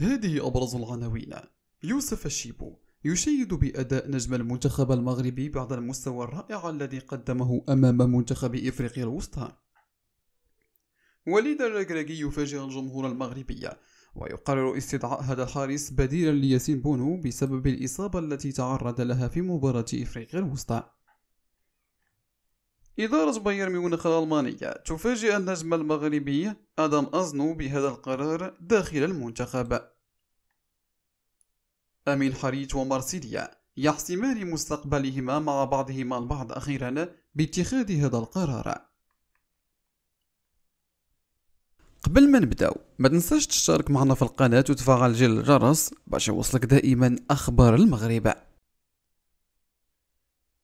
هذه أبرز العناوين يوسف الشيبو يشيد بأداء نجم المنتخب المغربي بعد المستوى الرائع الذي قدمه أمام منتخب إفريقيا الوسطى وليد الركراكي يفاجئ الجمهور المغربي ويقرر استدعاء هذا الحارس بديلا لياسين بونو بسبب الإصابة التي تعرض لها في مباراة إفريقيا الوسطى إدارة بايرن ميونخ الألمانية تفاجئ النجم المغربي آدم أزنو بهذا القرار داخل المنتخب أمين حريت ومارسيليا يحسمان مستقبلهما مع بعضهما البعض أخيرا باتخاذ هذا القرار قبل ما نبداو ما تنساش تشترك معنا في القناة وتفعل جل الجرس باش يوصلك دائما أخبار المغرب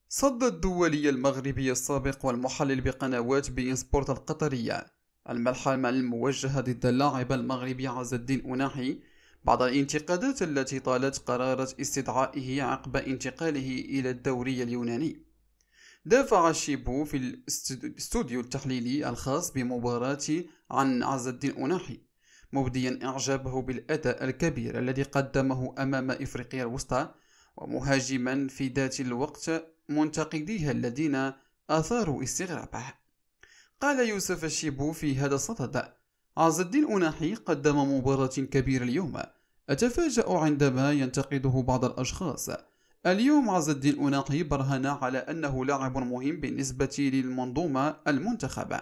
صد الدولي المغربي السابق والمحلل بقنوات بين سبورت القطرية الملحمة الموجهة ضد اللاعب المغربي عز الدين أناحي بعد الانتقادات التي طالت قرارة استدعائه عقب انتقاله إلى الدوري اليوناني دافع شيبو في الاستوديو التحليلي الخاص بمباراة عن عز الدين أناحي مبديا إعجابه بالأداء الكبير الذي قدمه أمام إفريقيا الوسطى ومهاجما في ذات الوقت منتقديها الذين أثاروا استغرابه قال يوسف الشيبو في هذا الصدد عز الدين أناحي قدم مباراة كبيرة اليوم أتفاجأ عندما ينتقده بعض الأشخاص اليوم عز الدين أناحي برهن على أنه لاعب مهم بالنسبة للمنظومة المنتخبة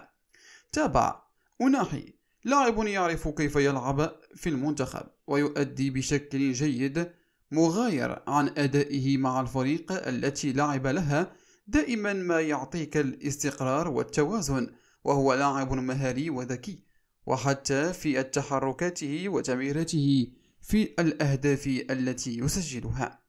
تابع أناحي لاعب يعرف كيف يلعب في المنتخب ويؤدي بشكل جيد مغاير عن أدائه مع الفريق التي لعب لها دائما ما يعطيك الاستقرار والتوازن وهو لاعب مهاري وذكي وحتى في تحركاته وتمريرته في الأهداف التي يسجلها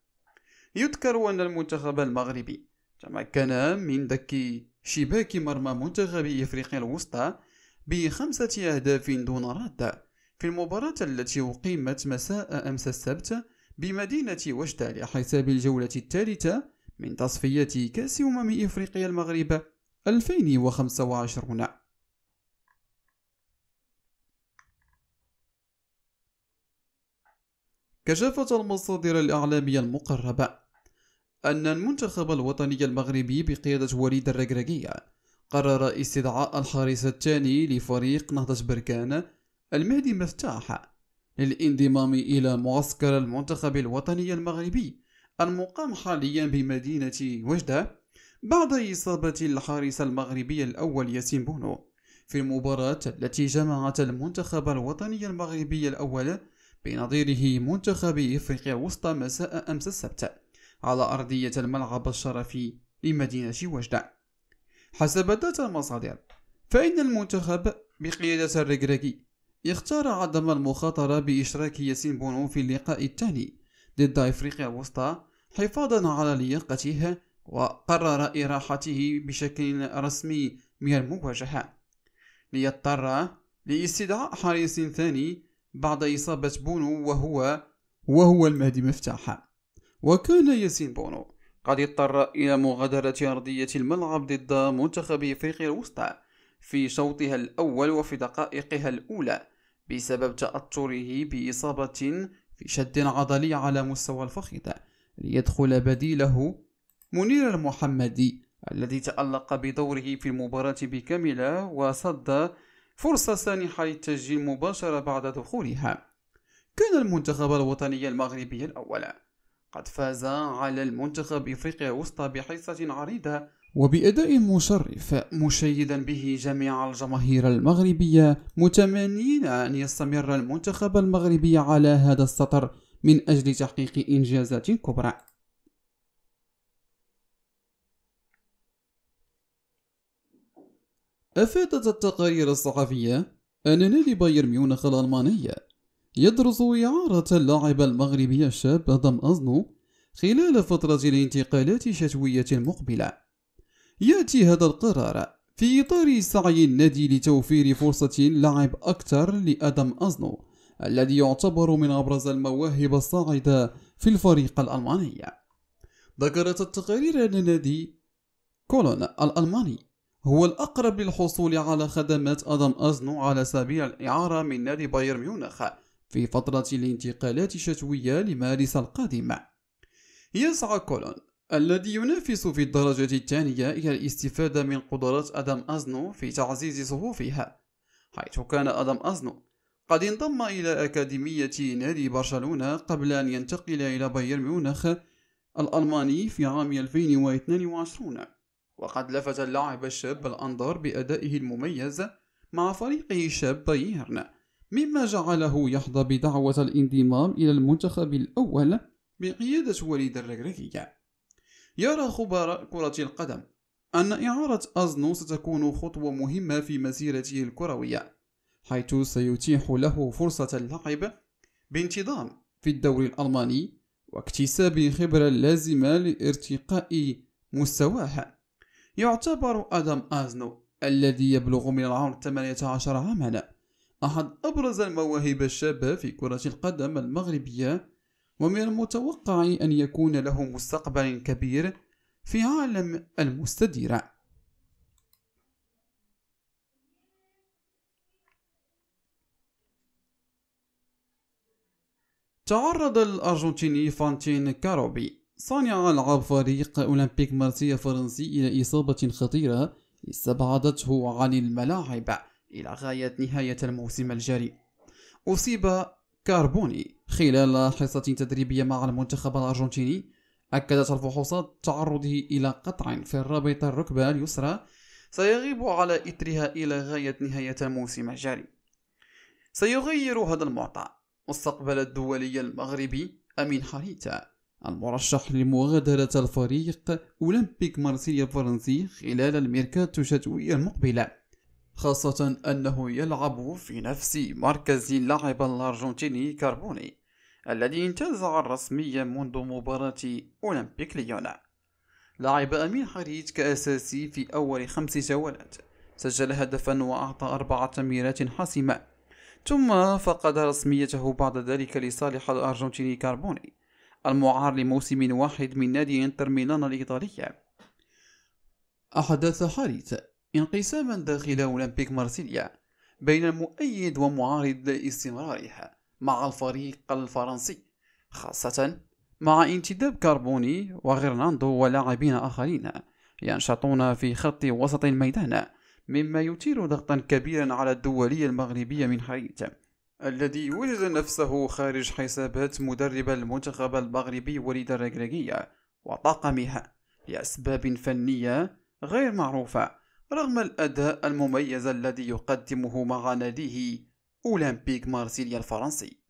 يذكر أن المنتخب المغربي تمكن من دك شباك مرمى منتخب إفريقيا الوسطى بخمسة أهداف دون رد في المباراة التي أقيمت مساء أمس السبت بمدينة وجدة لحساب الجولة الثالثة من تصفية كأس أمم إفريقيا المغرب 2025 كشفت المصادر الإعلامية المقربة أن المنتخب الوطني المغربي بقيادة وليد الركراكية قرر استدعاء الحارس الثاني لفريق نهضة بركان المهدي مفتاح للانضمام إلى معسكر المنتخب الوطني المغربي المقام حاليا بمدينة وجدة بعد إصابة الحارس المغربي الأول ياسين بونو في المباراة التي جمعت المنتخب الوطني المغربي الأول بنظيره منتخب إفريقيا الوسطى مساء أمس السبت على أرضية الملعب الشرفي لمدينة وجدة حسب ذات المصادر فإن المنتخب بقيادة الركراكي اختار عدم المخاطرة بإشراك ياسين بونو في اللقاء الثاني ضد إفريقيا الوسطى حفاظا على لياقته وقرر إراحته بشكل رسمي من المواجهة ليضطر لاستدعاء حارس ثاني بعد إصابة بونو وهو وهو المهدي مفتاح وكان ياسين بونو قد اضطر إلى مغادرة أرضية الملعب ضد منتخب إفريقيا الوسطى في شوطها الأول وفي دقائقها الأولى بسبب تأثره بإصابة في شد عضلي على مستوى الفخذ ليدخل بديله منير المحمدي الذي تألق بدوره في المباراة بكاملة وصد فرصة سانحة للتسجيل مباشرة بعد دخولها كان المنتخب الوطني المغربي الأول قد فاز على المنتخب إفريقيا الوسطى بحصة عريضة وبأداء مشرف مشيدا به جميع الجماهير المغربية متمنين أن يستمر المنتخب المغربي على هذا السطر من أجل تحقيق إنجازات كبرى أفادت التقارير الصحفية أن نادي بايرن ميونخ الألماني يدرس إعارة اللاعب المغربي الشاب أدم أزنو خلال فترة الانتقالات الشتوية المقبلة يأتي هذا القرار في إطار سعي النادي لتوفير فرصة لعب أكثر لأدم أزنو الذي يعتبر من أبرز المواهب الصاعدة في الفريق الألماني ذكرت التقارير أن نادي كولون الألماني هو الأقرب للحصول على خدمات أدم أزنو على سبيل الإعارة من نادي بايرن ميونخ في فترة الانتقالات الشتوية لمارس القادمة يسعى كولون الذي ينافس في الدرجة الثانية هي الاستفادة من قدرات أدم أزنو في تعزيز صفوفها حيث كان أدم أزنو قد انضم إلى أكاديمية نادي برشلونة قبل أن ينتقل إلى بايرن ميونخ الألماني في عام 2022 وقد لفت اللاعب الشاب الأنظار بأدائه المميز مع فريقه شاب بايرن مما جعله يحظى بدعوة الانضمام إلى المنتخب الأول بقيادة وليد الركركية يرى خبراء كرة القدم أن إعارة أزنو ستكون خطوة مهمة في مسيرته الكروية حيث سيتيح له فرصة اللعب بانتظام في الدوري الألماني واكتساب خبرة لازمة لارتقاء مستواه يعتبر آدم أزنو الذي يبلغ من العمر 18 عاما أحد أبرز المواهب الشابة في كرة القدم المغربية ومن المتوقع أن يكون له مستقبل كبير في عالم المستديرة تعرض الأرجنتيني فانتين كاروبي صانع ألعاب فريق أولمبيك مارسيا فرنسي إلى إصابة خطيرة استبعدته عن الملاعب إلى غاية نهاية الموسم الجاري أصيب كاربوني خلال حصة تدريبية مع المنتخب الأرجنتيني أكدت الفحوصات تعرضه إلى قطع في الرابطة الركبة اليسرى سيغيب على إثرها إلى غاية نهاية الموسم الجاري سيغير هذا المعطى مستقبل الدولي المغربي أمين حريتا المرشح لمغادرة الفريق أولمبيك مارسيليا الفرنسي خلال الميركاتو الشتوية المقبلة خاصة أنه يلعب في نفس مركز اللاعب الأرجنتيني كاربوني الذي انتزع الرسمية منذ مباراة أولمبيك ليون لعب أمين حريت كأساسي في أول خمس جولات سجل هدفا وأعطى أربع تمريرات حاسمة ثم فقد رسميته بعد ذلك لصالح الأرجنتيني كاربوني المعار لموسم واحد من نادي انتر ميلان الإيطالية أحدث حريت انقساما داخل أولمبيك مارسيليا بين المؤيد ومعارض استمرارها مع الفريق الفرنسي خاصة مع انتداب كاربوني وغرناندو ولاعبين آخرين ينشطون في خط وسط الميدان مما يثير ضغطا كبيرا على الدولية المغربية من حيث الذي وجد نفسه خارج حسابات مدرب المنتخب المغربي وليد الركراكية وطاقمها لأسباب فنية غير معروفة رغم الأداء المميز الذي يقدمه مع ناديه أولمبيك مارسيليا الفرنسي